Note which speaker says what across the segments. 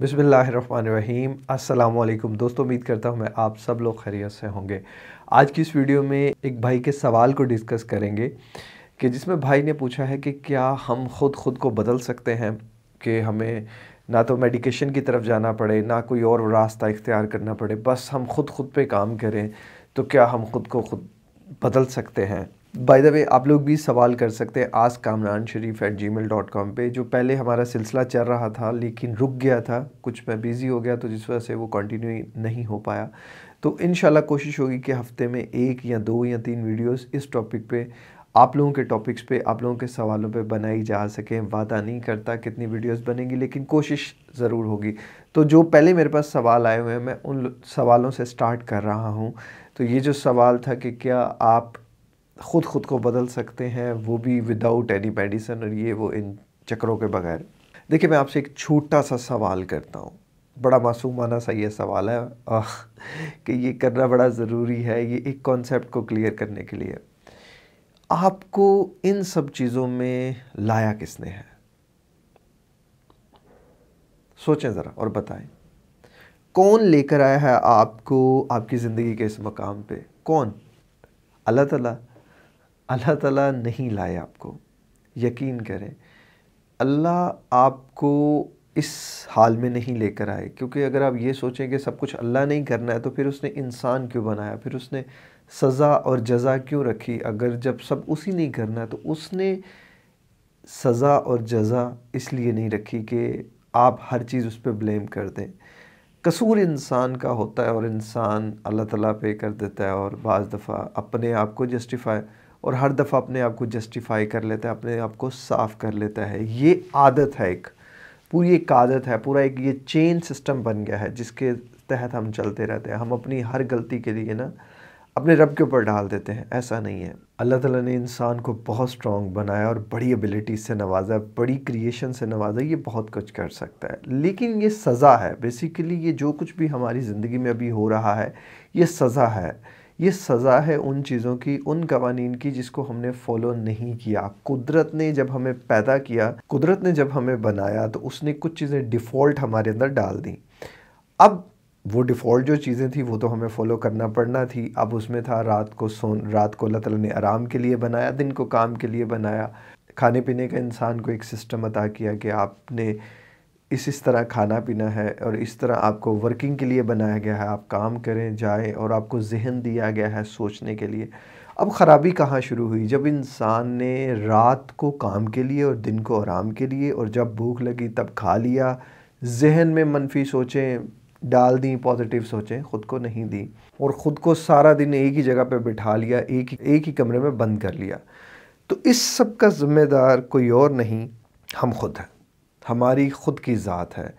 Speaker 1: बिसमीम अल्लाम दोस्तों उम्मीद करता हूँ मैं आप सब लोग खैरियत से होंगे आज की इस वीडियो में एक भाई के सवाल को डिस्कस करेंगे कि जिसमें भाई ने पूछा है कि क्या हम खुद खुद को बदल सकते हैं कि हमें ना तो मेडिकेशन की तरफ जाना पड़े ना कोई और रास्ता इख्तियार करना पड़े बस हम खुद खुद पे काम करें तो क्या हम खुद को खुद बदल सकते हैं बाय द वे आप लोग भी सवाल कर सकते हैं आज Kamran Sharif at Gmail dot com पर जो पहले हमारा सिलसिला चल रहा था लेकिन रुक गया था कुछ मैं बिज़ी हो गया तो जिस वजह से वो कंटिन्यू नहीं हो पाया तो इन कोशिश होगी कि हफ्ते में एक या दो या तीन वीडियोस इस टॉपिक पे आप लोगों के टॉपिक्स पे आप लोगों के सवालों पे बनाई जा सके वादा नहीं करता कितनी वीडियोस बनेंगी लेकिन कोशिश ज़रूर होगी तो जो पहले मेरे पास सवाल आए हुए हैं मैं उन सवालों से स्टार्ट कर रहा हूँ तो ये जो सवाल था कि क्या आप ख़ुद ख़ुद को बदल सकते हैं वो भी विदाउट एनी मेडिसन और ये वो इन चक्रों के बगैर देखिए मैं आपसे एक छोटा सा सवाल करता हूँ बड़ा मासूमाना सा ये सवाल है आ, कि ये करना बड़ा ज़रूरी है ये एक कॉन्सेप्ट को क्लियर करने के लिए आपको इन सब चीज़ों में लाया किसने है सोचें ज़रा और बताएं कौन लेकर आया है आपको आपकी ज़िंदगी के इस मकाम पे कौन अल्लाह ताला अल्लाह ताला नहीं लाए आपको यकीन करें अल्लाह आपको इस हाल में नहीं लेकर आए क्योंकि अगर आप ये सोचें कि सब कुछ अल्लाह नहीं करना है तो फिर उसने इंसान क्यों बनाया फिर उसने सज़ा और जज़ा क्यों रखी अगर जब सब उसी नहीं करना है तो उसने सज़ा और जज़ा इसलिए नहीं रखी कि आप हर चीज़ उस पर ब्लेम कर दें कसूर इंसान का होता है और इंसान अल्लाह ताला पे कर देता है और बज़ दफ़ा अपने आप को जस्टिफाई और हर दफ़ा अपने आप को जस्टिफाई कर लेता है अपने आप को साफ़ कर लेता है ये आदत है एक पूरी एक आदत है पूरा एक ये चेन सिस्टम बन गया है जिसके तहत हम चलते रहते हैं हम अपनी हर गलती के लिए ना अपने रब के ऊपर डाल देते हैं ऐसा नहीं है अल्लाह ताला ने इंसान को बहुत स्ट्रॉन्ग बनाया और बड़ी एबिलिटी से नवाजा बड़ी क्रिएशन से नवाजा ये बहुत कुछ कर सकता है लेकिन ये सज़ा है बेसिकली ये जो कुछ भी हमारी ज़िंदगी में अभी हो रहा है ये सज़ा है ये सज़ा है उन चीज़ों की उन कवानीन की जिसको हमने फॉलो नहीं किया कुदरत ने जब हमें पैदा किया कुदरत ने जब हमें बनाया तो उसने कुछ चीज़ें डिफ़ॉल्ट हमारे अंदर डाल दी अब वो डिफ़ॉल्ट जो चीज़ें थी वो तो हमें फ़ॉलो करना पड़ना थी अब उसमें था रात को सोन रात को अल्लाह तला ने आराम के लिए बनाया दिन को काम के लिए बनाया खाने पीने का इंसान को एक सिस्टम अता किया कि आपने इस इस तरह खाना पीना है और इस तरह आपको वर्किंग के लिए बनाया गया है आप काम करें जाएं और आपको जहन दिया गया है सोचने के लिए अब ख़राबी कहाँ शुरू हुई जब इंसान ने रात को काम के लिए और दिन को आराम के लिए और जब भूख लगी तब खा लिया जहन में मनफी सोचें डाल दी पॉजिटिव सोचें ख़ुद को नहीं दी और ख़ुद को सारा दिन एक ही जगह पर बिठा लिया एक ही एक ही कमरे में बंद कर लिया तो इस सब का ज़िम्मेदार कोई और नहीं हम खुद हैं हमारी ख़ुद की ज़ात है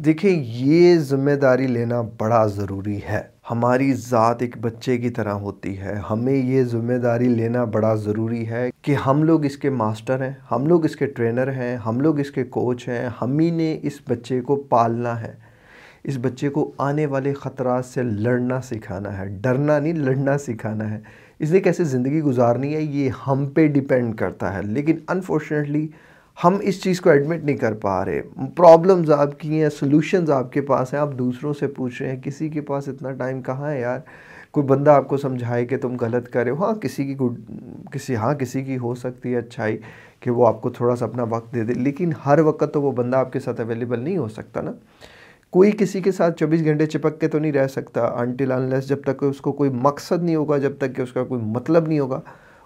Speaker 1: देखिए ये ज़िम्मेदारी लेना बड़ा ज़रूरी है हमारी ज़ात एक बच्चे की तरह होती है हमें ये ज़िम्मेदारी लेना बड़ा ज़रूरी है कि हम लोग इसके मास्टर हैं हम लोग इसके ट्रेनर हैं हम लोग इसके कोच हैं हम ही ने इस बच्चे को पालना है इस बच्चे को आने वाले ख़तरा से लड़ना सिखाना है डरना नहीं लड़ना सिखाना है इसलिए कैसे ज़िंदगी गुजारनी है ये हम पे डिपेंड करता है लेकिन अनफॉर्चुनेटली हम इस चीज़ को एडमिट नहीं कर पा रहे प्रॉब्लम्स आपकी हैं सोल्यूशंस आपके पास हैं आप दूसरों से पूछ रहे हैं किसी के पास इतना टाइम कहाँ है यार कोई बंदा आपको समझाए कि तुम गलत कर रहे हो हाँ किसी की गुड किसी हाँ किसी की हो सकती है अच्छाई कि वो आपको थोड़ा सा अपना वक्त दे दे लेकिन हर वक्त तो वो बंदा आपके साथ अवेलेबल नहीं हो सकता ना कोई किसी के साथ 24 घंटे चिपक के तो नहीं रह सकता अनटिल अनलेस जब तक उसको कोई मकसद नहीं होगा जब तक कि उसका कोई मतलब नहीं होगा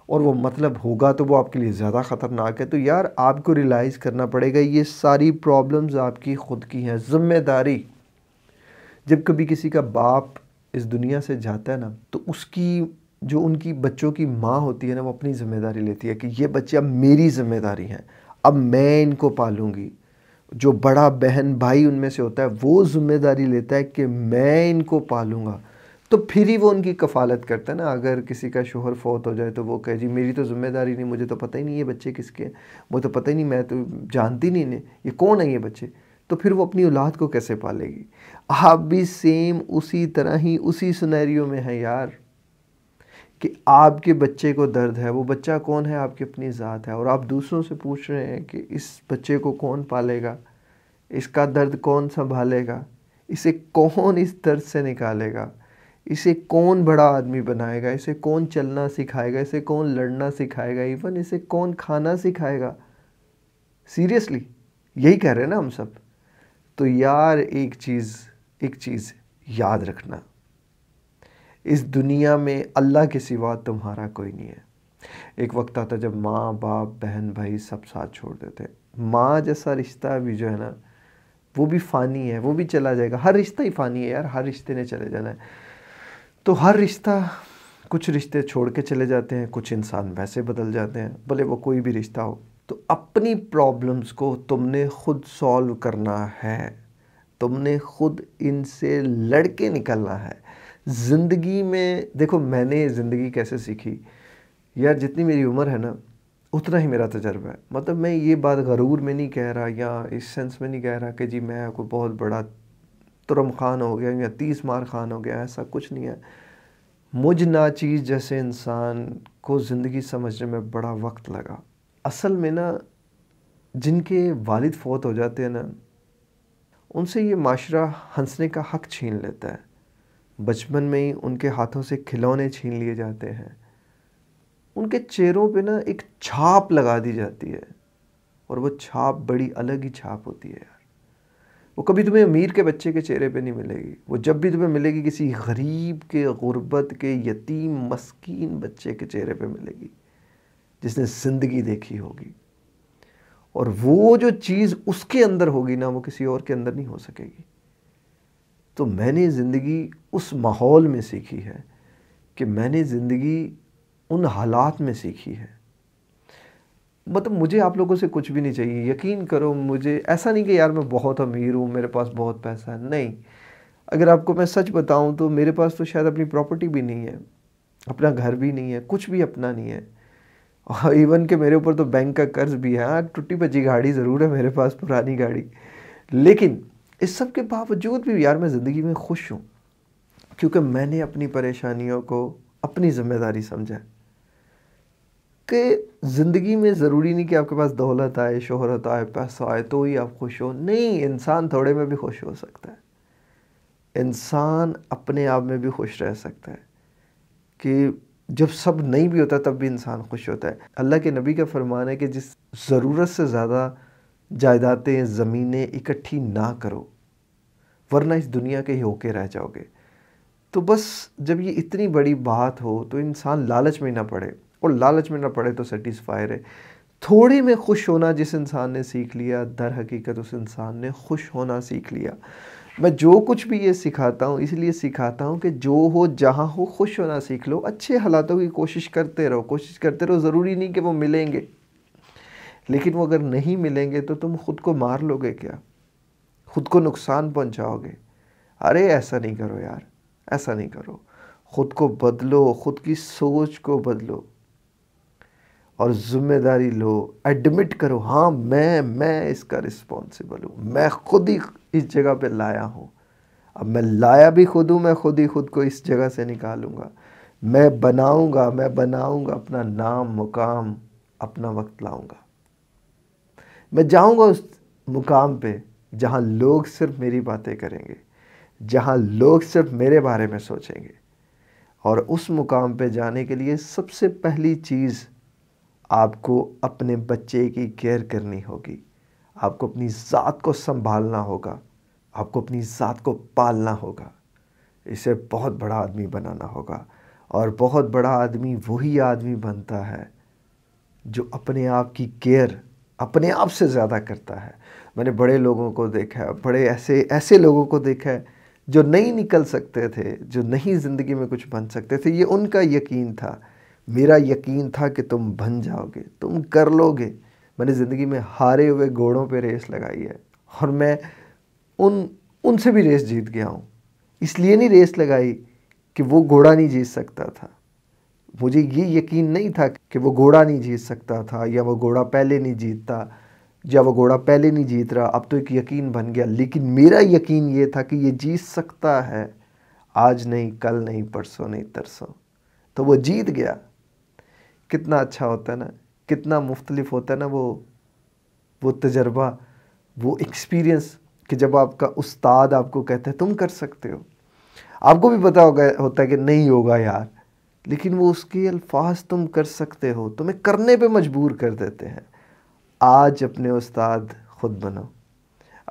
Speaker 1: और वो मतलब होगा तो वो आपके लिए ज़्यादा ख़तरनाक है तो यार आपको रियलाइज़ करना पड़ेगा ये सारी प्रॉब्लम्स आपकी ख़ुद की हैं ज़िम्मेदारी जब कभी किसी का बाप इस दुनिया से जाता है ना तो उसकी जो उनकी बच्चों की माँ होती है ना वो अपनी ज़िम्मेदारी लेती है कि ये बच्चे अब मेरी ज़िम्मेदारी हैं अब मैं इनको पालूँगी जो बड़ा बहन भाई उनमें से होता है वो ज़िम्मेदारी लेता है कि मैं इनको पालूँगा तो फिर ही वो उनकी कफालत करता है ना अगर किसी का शोहर फौत हो जाए तो वो कहे जी मेरी तो ज़िम्मेदारी नहीं मुझे तो पता ही नहीं ये बच्चे किसके हैं मुझे तो पता ही नहीं मैं तो जानती नहीं ने ये कौन है ये बच्चे तो फिर वो अपनी औलाद को कैसे पालेगी आप भी सेम उसी तरह ही उसी सुनैरियो में हैं यार कि आपके बच्चे को दर्द है वो बच्चा कौन है आपकी अपनी ज़ात है और आप दूसरों से पूछ रहे हैं कि इस बच्चे को कौन पालेगा इसका दर्द कौन संभालेगा इसे कौन इस दर्द से निकालेगा इसे कौन बड़ा आदमी बनाएगा इसे कौन चलना सिखाएगा इसे कौन लड़ना सिखाएगा इवन इसे कौन खाना सिखाएगा सीरियसली यही कह रहे हैं ना हम सब तो यार एक चीज़ एक चीज़ याद रखना इस दुनिया में अल्लाह के सिवा तुम्हारा कोई नहीं है एक वक्त आता जब माँ बाप बहन भाई सब साथ छोड़ देते माँ जैसा रिश्ता भी जो है ना वो भी फ़ानी है वो भी चला जाएगा हर रिश्ता ही फ़ानी है यार हर रिश्ते ने चले जाना है तो हर रिश्ता कुछ रिश्ते छोड़ के चले जाते हैं कुछ इंसान वैसे बदल जाते हैं भले वो कोई भी रिश्ता हो तो अपनी प्रॉब्लम्स को तुमने खुद सॉल्व करना है तुमने खुद इनसे लड़ के निकलना है ज़िंदगी में देखो मैंने ज़िंदगी कैसे सीखी यार जितनी मेरी उम्र है ना उतना ही मेरा तजर्बा है मतलब मैं ये बात गरूर में नहीं कह रहा या इस सेंस में नहीं कह रहा कि जी मैं कोई बहुत बड़ा तुरम खान हो गया या तीस मार खान हो गया ऐसा कुछ नहीं है मुझ ना चीज़ जैसे इंसान को ज़िंदगी समझने में बड़ा वक्त लगा असल में ना जिनके वालिद फौत हो जाते हैं ना उनसे ये माशरा हंसने का हक छीन लेता है बचपन में ही उनके हाथों से खिलौने छीन लिए जाते हैं उनके चेहरों पे ना एक छाप लगा दी जाती है और वो छाप बड़ी अलग ही छाप होती है वो कभी तुम्हें अमीर के बच्चे के चेहरे पे नहीं मिलेगी वो जब भी तुम्हें मिलेगी किसी गरीब के गुर्बत के यतीम मस्किन बच्चे के चेहरे पे मिलेगी जिसने ज़िंदगी देखी होगी और वो जो चीज़ उसके अंदर होगी ना वो किसी और के अंदर नहीं हो सकेगी तो मैंने ज़िंदगी उस माहौल में सीखी है कि मैंने ज़िंदगी उन हालात में सीखी है मतलब मुझे आप लोगों से कुछ भी नहीं चाहिए यकीन करो मुझे ऐसा नहीं कि यार मैं बहुत अमीर हूँ मेरे पास बहुत पैसा है नहीं अगर आपको मैं सच बताऊँ तो मेरे पास तो शायद अपनी प्रॉपर्टी भी नहीं है अपना घर भी नहीं है कुछ भी अपना नहीं है और इवन के मेरे ऊपर तो बैंक का कर्ज भी है हाँ टुट्टी बची गाड़ी ज़रूर है मेरे पास पुरानी गाड़ी लेकिन इस सब के बावजूद भी यार मैं ज़िंदगी में खुश हूँ क्योंकि मैंने अपनी परेशानियों को अपनी ज़िम्मेदारी समझा कि ज़िंदगी में ज़रूरी नहीं कि आपके पास दौलत आए शोहरत आए पैसा आए तो ही आप खुश हो नहीं इंसान थोड़े में भी खुश हो सकता है इंसान अपने आप में भी खुश रह सकता है कि जब सब नहीं भी होता तब भी इंसान खुश होता है अल्लाह के नबी का फरमान है कि जिस ज़रूरत से ज़्यादा जायदादें ज़मीनें इकट्ठी ना करो वरना इस दुनिया के ही होके रह जाओगे तो बस जब ये इतनी बड़ी बात हो तो इंसान लालच में ना पड़े और लालच में ना पड़े तो सेटिस्फायर है थोड़ी में खुश होना जिस इंसान ने सीख लिया दर हकीकत उस इंसान ने खुश होना सीख लिया मैं जो कुछ भी ये सिखाता हूँ इसलिए सिखाता हूँ कि जो हो जहाँ हो खुश होना सीख लो अच्छे हालातों की कोशिश करते रहो कोशिश करते रहो ज़रूरी नहीं कि वो मिलेंगे लेकिन वो अगर नहीं मिलेंगे तो तुम खुद को मार लोगे क्या खुद को नुकसान पहुँचाओगे अरे ऐसा नहीं करो यार ऐसा नहीं करो खुद को बदलो खुद की सोच को बदलो और ज़िम्मेदारी लो एडमिट करो हाँ मैं मैं इसका रिस्पॉन्सिबल हूँ मैं खुद ही इस जगह पे लाया हूँ अब मैं लाया भी खुद हूँ मैं खुद ही खुद को इस जगह से निकालूंगा मैं बनाऊंगा मैं बनाऊंगा अपना नाम मुकाम अपना वक्त लाऊंगा मैं जाऊंगा उस मुकाम पे जहाँ लोग सिर्फ मेरी बातें करेंगे जहाँ लोग सिर्फ मेरे बारे में सोचेंगे और उस मुकाम पे जाने के लिए सबसे पहली चीज़ आपको अपने बच्चे की केयर करनी होगी आपको अपनी ज़ात को संभालना होगा आपको अपनी ज़ात को पालना होगा इसे बहुत बड़ा आदमी बनाना होगा और बहुत बड़ा आदमी वही आदमी बनता है जो अपने आप की केयर अपने आप से ज़्यादा करता है मैंने बड़े लोगों को देखा है बड़े ऐसे ऐसे लोगों को देखा है जो नहीं निकल सकते थे जो नहीं ज़िंदगी में कुछ बन सकते थे ये उनका यकीन था मेरा यकीन था कि तुम बन जाओगे तुम कर लोगे मैंने ज़िंदगी में हारे हुए घोड़ों पे रेस लगाई है और मैं उन उनसे भी रेस जीत गया हूँ इसलिए नहीं रेस लगाई कि वो घोड़ा नहीं जीत सकता था मुझे ये यकीन नहीं था कि वो घोड़ा नहीं जीत सकता था या वो घोड़ा पहले नहीं जीतता या वो घोड़ा पहले नहीं जीत रहा अब तो एक यकीन बन गया लेकिन मेरा यकीन ये था कि ये जीत सकता है आज नहीं कल नहीं परसों नहीं तरसों तो वो जीत गया कितना अच्छा होता है ना कितना मुख्तलिफ होता है ना वो वो तजर्बा वो एक्सपीरियंस कि जब आपका उस्ताद आपको कहता है तुम कर सकते हो आपको भी पता होगा होता है कि नहीं होगा यार लेकिन वो उसके अल्फाज तुम कर सकते हो तुम्हें करने पे मजबूर कर देते हैं आज अपने उस्ताद खुद बनो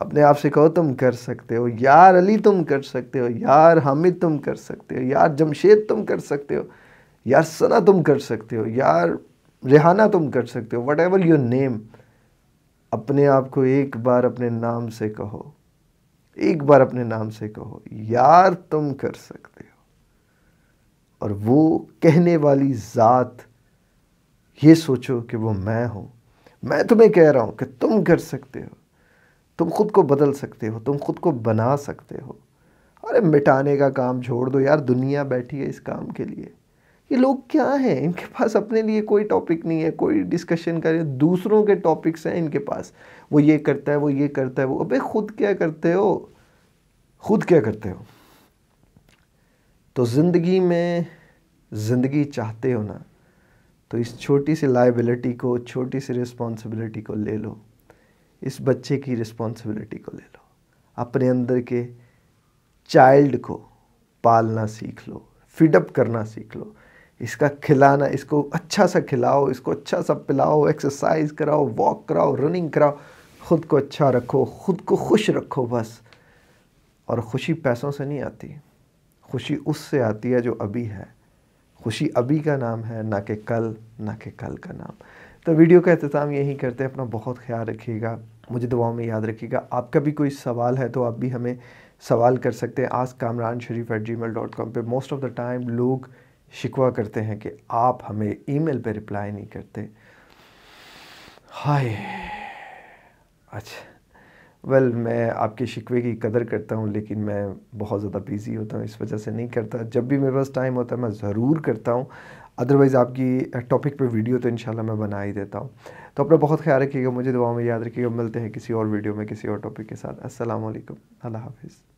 Speaker 1: अपने आप से कहो तुम कर सकते हो यार अली तुम कर सकते हो यार हामिद तुम कर सकते हो यार जमशेद तुम कर सकते हो यार सना तुम कर सकते हो यार रिहाना तुम कर सकते हो वट एवर योर नेम अपने आप को एक बार अपने नाम से कहो एक बार अपने नाम से कहो यार तुम कर सकते हो और वो कहने वाली ज़ात ये सोचो कि वो मैं हूँ मैं तुम्हें कह रहा हूँ कि तुम कर सकते हो तुम खुद को बदल सकते हो तुम खुद को बना सकते हो अरे मिटाने का काम छोड़ दो यार दुनिया बैठी है इस काम के लिए ये लोग क्या हैं इनके पास अपने लिए कोई टॉपिक नहीं है कोई डिस्कशन करें दूसरों के टॉपिक्स हैं इनके पास वो ये करता है वो ये करता है वो अबे खुद क्या करते हो खुद क्या करते हो तो ज़िंदगी में ज़िंदगी चाहते हो ना तो इस छोटी सी लाइबिलिटी को छोटी सी रिस्पॉन्सिबिलिटी को ले लो इस बच्चे की रिस्पॉन्सिबिलिटी को ले लो अपने अंदर के चाइल्ड को पालना सीख लो फिडअप करना सीख लो इसका खिलाना इसको अच्छा सा खिलाओ इसको अच्छा सा पिलाओ एक्सरसाइज कराओ वॉक कराओ रनिंग कराओ ख़ुद को अच्छा रखो ख़ुद को खुश रखो बस और खुशी पैसों से नहीं आती खुशी उससे आती है जो अभी है खुशी अभी का नाम है ना कि कल ना कि कल का नाम तो वीडियो का अहतमाम यही करते हैं अपना बहुत ख्याल रखिएगा मुझे दुआओं में याद रखिएगा आपका भी कोई सवाल है तो आप भी हमें सवाल कर सकते हैं आज Kamran Sharif at Gmail dot com पर मोस्ट ऑफ़ द टाइम लोग शिकवा करते हैं कि आप हमें ईमेल पे रिप्लाई नहीं करते हाय अच्छा वेल मैं आपके शिकवे की कदर करता हूँ लेकिन मैं बहुत ज़्यादा बिज़ी होता हूँ इस वजह से नहीं करता जब भी मेरे पास टाइम होता है मैं ज़रूर करता हूँ अदरवाइज़ आपकी टॉपिक पे वीडियो तो इंशाल्लाह मैं बना ही देता हूँ तो अपना बहुत ख्याल रखिएगा मुझे दुआ में याद रखिएगा मिलते हैं किसी और वीडियो में किसी और टॉपिक के साथ असलम अल्लाह हाफिज़